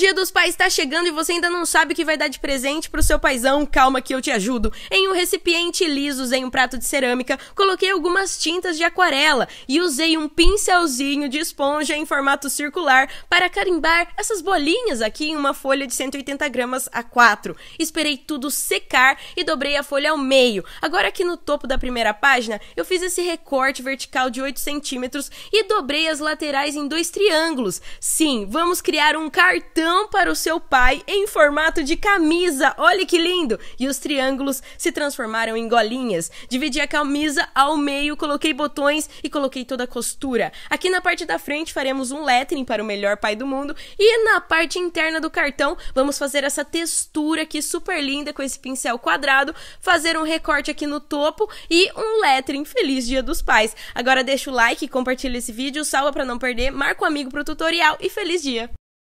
Dia dos Pais está chegando e você ainda não sabe o que vai dar de presente pro seu paizão, calma que eu te ajudo. Em um recipiente liso, em um prato de cerâmica, coloquei algumas tintas de aquarela e usei um pincelzinho de esponja em formato circular para carimbar essas bolinhas aqui em uma folha de 180 gramas a 4. Esperei tudo secar e dobrei a folha ao meio. Agora aqui no topo da primeira página, eu fiz esse recorte vertical de 8 centímetros e dobrei as laterais em dois triângulos. Sim, vamos criar um cartão para o seu pai em formato de camisa. Olha que lindo! E os triângulos se transformaram em golinhas. Dividi a camisa ao meio, coloquei botões e coloquei toda a costura. Aqui na parte da frente faremos um lettering para o melhor pai do mundo e na parte interna do cartão vamos fazer essa textura aqui super linda com esse pincel quadrado, fazer um recorte aqui no topo e um lettering feliz Dia dos Pais. Agora deixa o like, compartilha esse vídeo, salva para não perder, marca o um amigo pro tutorial e feliz dia.